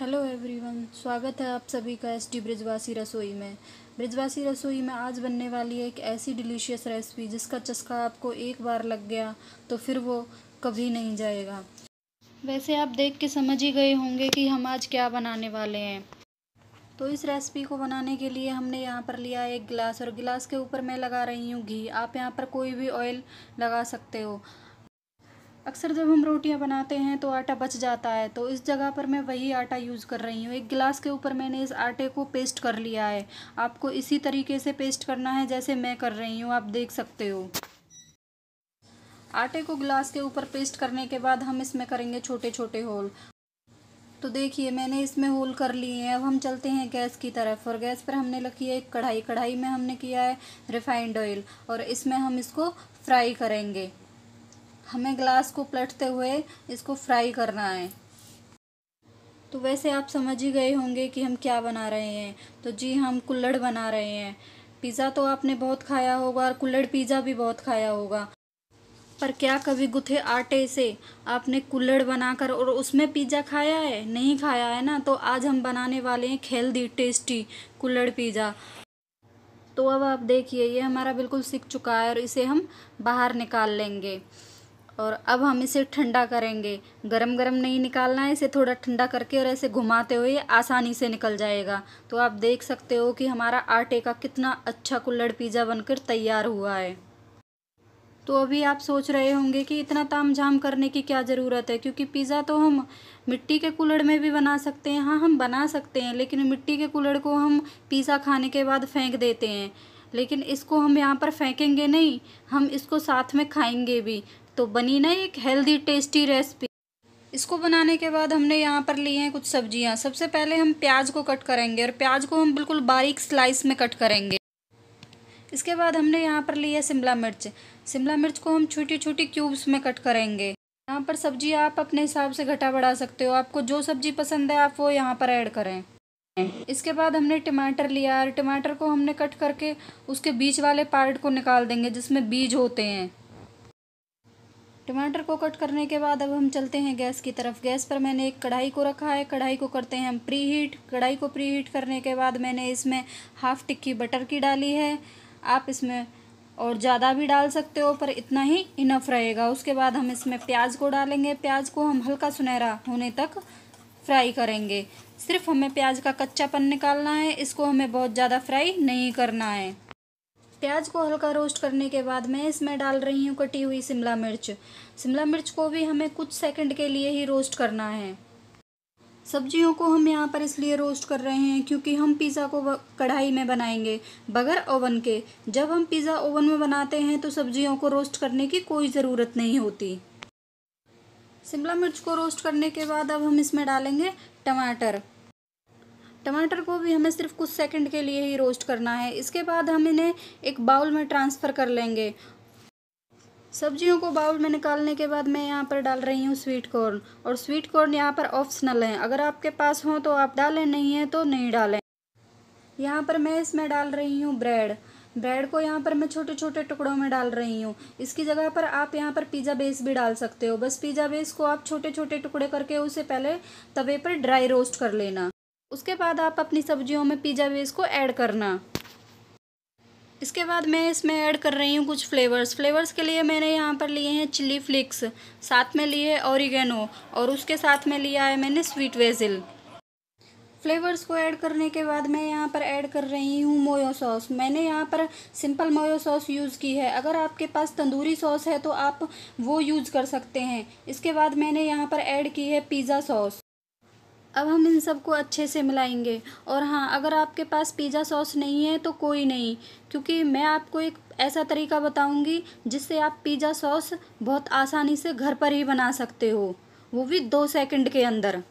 hello everyone स्वागत है आप सभी का एस टी ब्रिजवासी रसोई में ब्रिजवासी रसोई में आज बनने वाली एक ऐसी डिलीशियस रेसिपी जिसका चस्का आपको एक बार लग गया तो फिर वो कभी नहीं जाएगा वैसे आप देख के समझ ही गए होंगे कि हम आज क्या बनाने वाले हैं तो इस रेसिपी को बनाने के लिए हमने यहाँ पर लिया एक गिलास और गिलास के ऊपर मैं लगा रही हूँ घी आप यहाँ पर कोई भी ऑयल लगा सकते हो अक्सर जब हम रोटियां बनाते हैं तो आटा बच जाता है तो इस जगह पर मैं वही आटा यूज़ कर रही हूँ एक गिलास के ऊपर मैंने इस आटे को पेस्ट कर लिया है आपको इसी तरीके से पेस्ट करना है जैसे मैं कर रही हूँ आप देख सकते हो आटे को गिलास के ऊपर पेस्ट करने के बाद हम इसमें करेंगे छोटे छोटे होल तो देखिए मैंने इसमें होल कर लिए हैं अब हम चलते हैं गैस की तरफ और गैस पर हमने रखी है एक कढ़ाई कढ़ाई में हमने किया है रिफाइंड ऑयल और इसमें हम इसको फ्राई करेंगे हमें ग्लास को पलटते हुए इसको फ्राई करना है तो वैसे आप समझ ही गए होंगे कि हम क्या बना रहे हैं तो जी हम कुल्लड़ बना रहे हैं पिज़्ज़ा तो आपने बहुत खाया होगा और कुल्लड़ पिज़्ज़ा भी बहुत खाया होगा पर क्या कभी गुथे आटे से आपने कुल्लड़ बनाकर और उसमें पिज़्ज़ा खाया है नहीं खाया है ना तो आज हम बनाने वाले हैं हेल्दी टेस्टी कुल्लड़ पिज़्ज़ा तो अब आप देखिए ये हमारा बिल्कुल सीख चुका है और इसे हम बाहर निकाल लेंगे और अब हम इसे ठंडा करेंगे गरम गरम नहीं निकालना है इसे थोड़ा ठंडा करके और ऐसे घुमाते हुए आसानी से निकल जाएगा तो आप देख सकते हो कि हमारा आटे का कितना अच्छा कुल्लड़ पिज़्ज़ा बनकर तैयार हुआ है तो अभी आप सोच रहे होंगे कि इतना ताम झाम करने की क्या ज़रूरत है क्योंकि पिज़्ज़ा तो हम मिट्टी के कुल्हड़ में भी बना सकते हैं हाँ हम बना सकते हैं लेकिन मिट्टी के कुल्हड़ को हम पिज़्ज़ा खाने के बाद फेंक देते हैं लेकिन इसको हम यहाँ पर फेंकेंगे नहीं हम इसको साथ में खाएंगे भी तो बनी ना एक हेल्दी टेस्टी रेसिपी इसको बनाने के बाद हमने यहाँ पर लिए हैं कुछ सब्जियाँ सबसे पहले हम प्याज को कट करेंगे और प्याज को हम बिल्कुल बारीक स्लाइस में कट करेंगे इसके बाद हमने यहाँ पर ली है शिमला मिर्च शिमला मिर्च को हम छोटी छोटी क्यूब्स में कट करेंगे यहाँ पर सब्जी आप अपने हिसाब से घटा बढ़ा सकते हो आपको जो सब्जी पसंद है आप वो यहाँ पर ऐड करें इसके बाद हमने टमाटर लिया और टमाटर को हमने कट करके उसके बीच वाले पार्ट को निकाल देंगे जिसमें बीज होते हैं टमाटर को कट करने के बाद अब हम चलते हैं गैस की तरफ गैस पर मैंने एक कढ़ाई को रखा है कढ़ाई को करते हैं हम प्री हीट कढ़ाई को प्री हीट करने के बाद मैंने इसमें हाफ़ टिक्की बटर की डाली है आप इसमें और ज़्यादा भी डाल सकते हो पर इतना ही इनफ रहेगा उसके बाद हम इसमें प्याज को डालेंगे प्याज को हम हल्का सुनहरा होने तक फ्राई करेंगे सिर्फ हमें प्याज का कच्चापन निकालना है इसको हमें बहुत ज़्यादा फ्राई नहीं करना है प्याज को हल्का रोस्ट करने के बाद मैं इसमें डाल रही हूँ कटी हुई शिमला मिर्च शिमला मिर्च को भी हमें कुछ सेकंड के लिए ही रोस्ट करना है सब्जियों को हम यहाँ पर इसलिए रोस्ट कर रहे हैं क्योंकि हम पिज़्ज़ा को कढ़ाई में बनाएंगे बगैर ओवन के जब हम पिज़्ज़ा ओवन में बनाते हैं तो सब्जियों को रोस्ट करने की कोई ज़रूरत नहीं होती शिमला मिर्च को रोस्ट करने के बाद अब हम इसमें डालेंगे टमाटर टमाटर को भी हमें सिर्फ कुछ सेकंड के लिए ही रोस्ट करना है इसके बाद हम इन्हें एक बाउल में ट्रांसफ़र कर लेंगे सब्जियों को बाउल में निकालने के बाद मैं यहाँ पर डाल रही हूँ स्वीट कॉर्न और स्वीट कॉर्न यहाँ पर ऑप्शनल हैं अगर आपके पास हो तो आप डालें नहीं है तो नहीं डालें यहाँ पर मैं इसमें डाल रही हूँ ब्रेड ब्रेड को यहाँ पर मैं छोटे छोटे टुकड़ों में डाल रही हूँ इसकी जगह पर आप यहाँ पर पिज़्ज़ा बेस भी डाल सकते हो बस पिज़्ज़ा बेस को आप छोटे छोटे टुकड़े करके उसे पहले तवे पर ड्राई रोस्ट कर लेना उसके बाद आप अपनी सब्जियों में पिज़्ज़ा बेस को ऐड करना इसके बाद मैं इसमें ऐड कर रही हूँ कुछ फ्लेवर्स फ्लेवर्स के लिए मैंने यहाँ पर लिए हैं चिली फ्लिक्स साथ में लिए ऑरिगेनो और उसके साथ में लिया है मैंने स्वीट वेजिल फ्लेवर्स को ऐड करने के बाद मैं यहाँ पर ऐड कर रही हूँ मोयो सॉस मैंने यहाँ पर सिंपल मोयो सॉस यूज़ की है अगर आपके पास तंदूरी सॉस है तो आप वो यूज़ कर सकते हैं इसके बाद मैंने यहाँ पर ऐड की है पिज़्ज़ा सॉस अब हम इन सबको अच्छे से मिलाएंगे और हाँ अगर आपके पास पिज़्ज़ा सॉस नहीं है तो कोई नहीं क्योंकि मैं आपको एक ऐसा तरीका बताऊंगी जिससे आप पिज़्ज़ा सॉस बहुत आसानी से घर पर ही बना सकते हो वो भी दो सेकंड के अंदर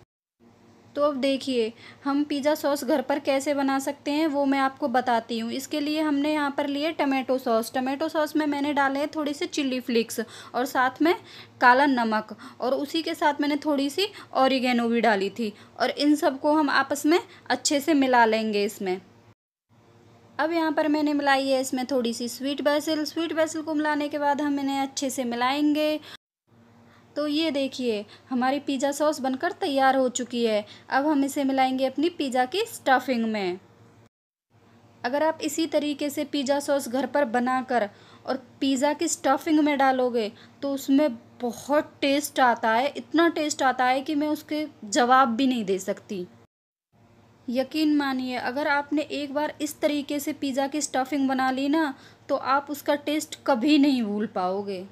तो अब देखिए हम पिज़्ज़ा सॉस घर पर कैसे बना सकते हैं वो मैं आपको बताती हूँ इसके लिए हमने यहाँ पर लिए टमेटो सॉस टमेटो सॉस में मैंने डाले हैं थोड़ी सी चिल्ली फ्लिक्स और साथ में काला नमक और उसी के साथ मैंने थोड़ी सी ऑरिगेनो भी डाली थी और इन सबको हम आपस में अच्छे से मिला लेंगे इसमें अब यहाँ पर मैंने मिलाई है इसमें थोड़ी सी स्वीट बेसिल स्वीट बेसिल को मिलाने के बाद हम इन्हें अच्छे से मिलाएंगे तो ये देखिए हमारी पिज़्ज़ा सॉस बनकर तैयार हो चुकी है अब हम इसे मिलाएंगे अपनी पिज़्ज़ा की स्टफिंग में अगर आप इसी तरीके से पिज़्ज़ा सॉस घर पर बनाकर और पिज़्ज़ा की स्टफिंग में डालोगे तो उसमें बहुत टेस्ट आता है इतना टेस्ट आता है कि मैं उसके जवाब भी नहीं दे सकती यकीन मानिए अगर आपने एक बार इस तरीके से पिज़्ज़ा की स्टफिंग बना ली ना तो आप उसका टेस्ट कभी नहीं भूल पाओगे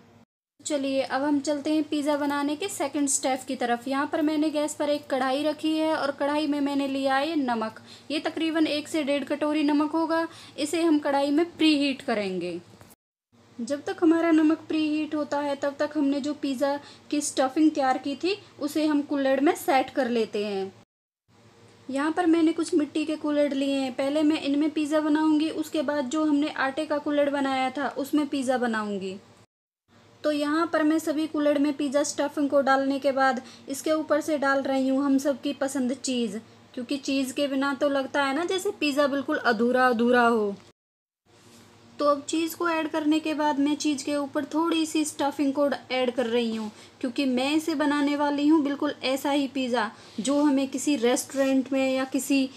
चलिए अब हम चलते हैं पिज़्ज़ा बनाने के सेकंड स्टेप की तरफ यहाँ पर मैंने गैस पर एक कढ़ाई रखी है और कढ़ाई में मैंने लिया है नमक ये तकरीबन एक से डेढ़ कटोरी नमक होगा इसे हम कढ़ाई में प्री हीट करेंगे जब तक हमारा नमक प्री हीट होता है तब तक हमने जो पिज़्ज़ा की स्टफिंग तैयार की थी उसे हम कूलर में सेट कर लेते हैं यहाँ पर मैंने कुछ मिट्टी के कूलर लिए हैं पहले मैं इनमें पिज़्ज़ा बनाऊँगी उसके बाद जो हमने आटे का कूलर बनाया था उसमें पिज़्ज़ा बनाऊँगी तो यहाँ पर मैं सभी कुल्हड़ में पिज़्ज़ा स्टफिंग को डालने के बाद इसके ऊपर से डाल रही हूँ हम सब की पसंद चीज़ क्योंकि चीज़ के बिना तो लगता है ना जैसे पिज़्ज़ा बिल्कुल अधूरा अधूरा हो तो अब चीज़ को ऐड करने के बाद मैं चीज़ के ऊपर थोड़ी सी स्टफिंग को ऐड कर रही हूँ क्योंकि मैं इसे बनाने वाली हूँ बिल्कुल ऐसा ही पिज़्ज़ा जो हमें किसी रेस्टोरेंट में या किसी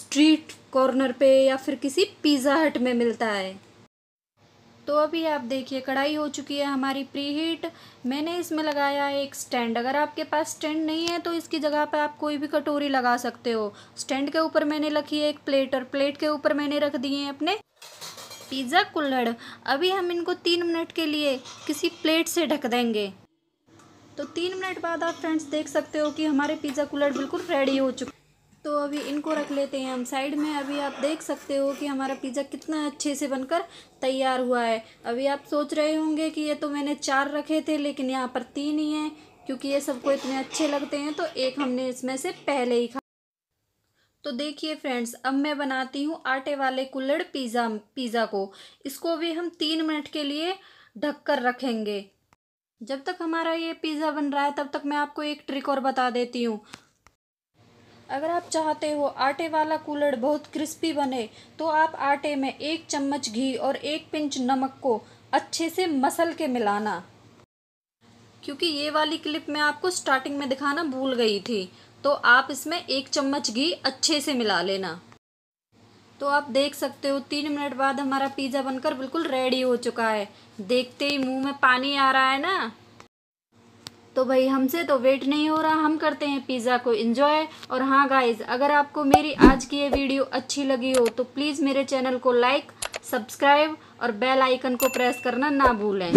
स्ट्रीट कॉर्नर पे या फिर किसी पिज़्ज़ा हट में मिलता है तो अभी आप देखिए कढ़ाई हो चुकी है हमारी प्री हीट मैंने इसमें लगाया है एक स्टैंड अगर आपके पास स्टैंड नहीं है तो इसकी जगह पर आप कोई भी कटोरी लगा सकते हो स्टैंड के ऊपर मैंने रखी है एक प्लेट और प्लेट के ऊपर मैंने रख दिए हैं अपने पिज़्ज़ा कुल्हड़ अभी हम इनको तीन मिनट के लिए किसी प्लेट से ढक देंगे तो तीन मिनट बाद आप फ्रेंड्स देख सकते हो कि हमारे पिज़्ज़ा कुल्हड़ बिल्कुल रेडी हो चुके तो अभी इनको रख लेते हैं हम साइड में अभी आप देख सकते हो कि हमारा पिज़्ज़ा कितना अच्छे से बनकर तैयार हुआ है अभी आप सोच रहे होंगे कि ये तो मैंने चार रखे थे लेकिन यहाँ पर तीन ही हैं क्योंकि ये सबको इतने अच्छे लगते हैं तो एक हमने इसमें से पहले ही खा तो देखिए फ्रेंड्स अब मैं बनाती हूँ आटे वाले कुल्लड़ पिज़्ज़ा पिज़्ज़ा को इसको भी हम तीन मिनट के लिए ढक कर रखेंगे जब तक हमारा ये पिज़्ज़ा बन रहा है तब तक मैं आपको एक ट्रिक और बता देती हूँ अगर आप चाहते हो आटे वाला कूलर बहुत क्रिस्पी बने तो आप आटे में एक चम्मच घी और एक पिंच नमक को अच्छे से मसल के मिलाना क्योंकि ये वाली क्लिप मैं आपको स्टार्टिंग में दिखाना भूल गई थी तो आप इसमें एक चम्मच घी अच्छे से मिला लेना तो आप देख सकते हो तीन मिनट बाद हमारा पिज़्ज़ा बनकर बिल्कुल रेडी हो चुका है देखते ही मुंह में पानी आ रहा है ना तो भाई हमसे तो वेट नहीं हो रहा हम करते हैं पिज़्ज़ा को इन्जॉय और हाँ गाइज अगर आपको मेरी आज की ये वीडियो अच्छी लगी हो तो प्लीज़ मेरे चैनल को लाइक सब्सक्राइब और बेल आइकन को प्रेस करना ना भूलें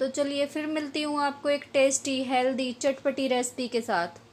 तो चलिए फिर मिलती हूँ आपको एक टेस्टी हेल्दी चटपटी रेसिपी के साथ